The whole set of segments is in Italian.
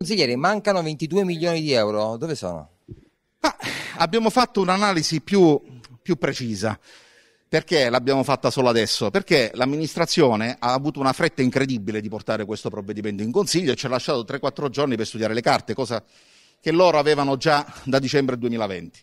Consigliere, mancano 22 milioni di euro, dove sono? Ah, abbiamo fatto un'analisi più, più precisa. Perché l'abbiamo fatta solo adesso? Perché l'amministrazione ha avuto una fretta incredibile di portare questo provvedimento in consiglio e ci ha lasciato 3-4 giorni per studiare le carte, cosa che loro avevano già da dicembre 2020.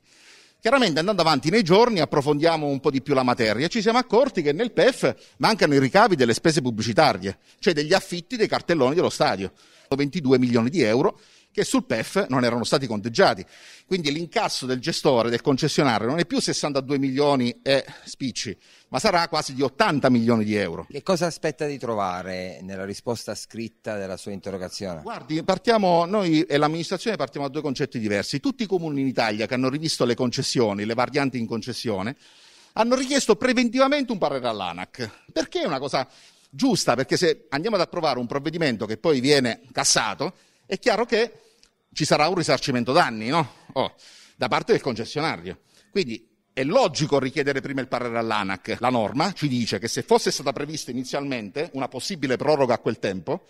Chiaramente andando avanti nei giorni approfondiamo un po' di più la materia. Ci siamo accorti che nel PEF mancano i ricavi delle spese pubblicitarie, cioè degli affitti dei cartelloni dello stadio. 22 milioni di euro che sul PEF non erano stati conteggiati. Quindi l'incasso del gestore, del concessionario, non è più 62 milioni e spicci, ma sarà quasi di 80 milioni di euro. Che cosa aspetta di trovare nella risposta scritta della sua interrogazione? Guardi, partiamo, noi e l'amministrazione partiamo da due concetti diversi. Tutti i comuni in Italia che hanno rivisto le concessioni, le varianti in concessione, hanno richiesto preventivamente un parere all'ANAC. Perché è una cosa giusta? Perché se andiamo ad approvare un provvedimento che poi viene cassato, è chiaro che ci sarà un risarcimento danni, no? Oh, da parte del concessionario. Quindi è logico richiedere prima il parere all'ANAC. La norma ci dice che se fosse stata prevista inizialmente una possibile proroga a quel tempo,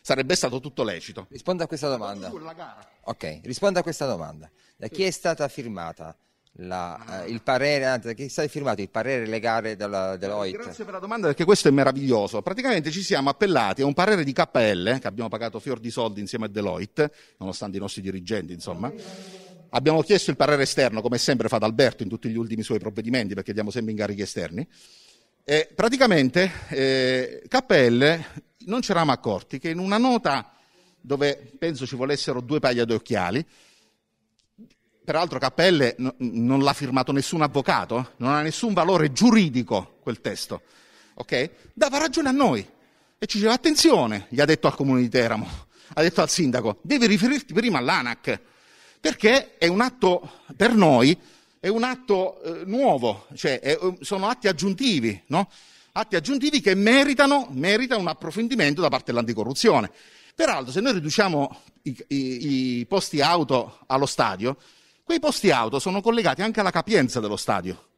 sarebbe stato tutto lecito. Risponda a questa domanda. Ok, risponda a questa domanda. Da chi è stata firmata? la, ah. eh, il parere, anzi, che è firmato il parere legale della Deloitte. Grazie per la domanda perché questo è meraviglioso. Praticamente ci siamo appellati a un parere di KL che abbiamo pagato fior di soldi insieme a Deloitte, nonostante i nostri dirigenti, insomma. Abbiamo chiesto il parere esterno, come sempre fa D'Alberto in tutti gli ultimi suoi provvedimenti, perché diamo sempre incarichi esterni. E praticamente eh, KL non ci eravamo accorti che in una nota dove penso ci volessero due paia d'occhiali, occhiali, peraltro Cappelle n- non l'ha firmato nessun avvocato, non ha nessun valore giuridico quel testo, ok? Dava ragione a noi e ci diceva attenzione, gli ha detto al comune di Teramo, ha detto al sindaco, devi riferirti prima all'ANAC, perché è un atto per noi, è un atto eh, nuovo, cioè è, eh, sono atti aggiuntivi, no? Atti aggiuntivi che meritano, meritano un approfondimento da parte dell'anticorruzione. Peraltro, se noi riduciamo i, i, i posti auto allo stadio, Quei posti auto sono collegati anche alla capienza dello stadio.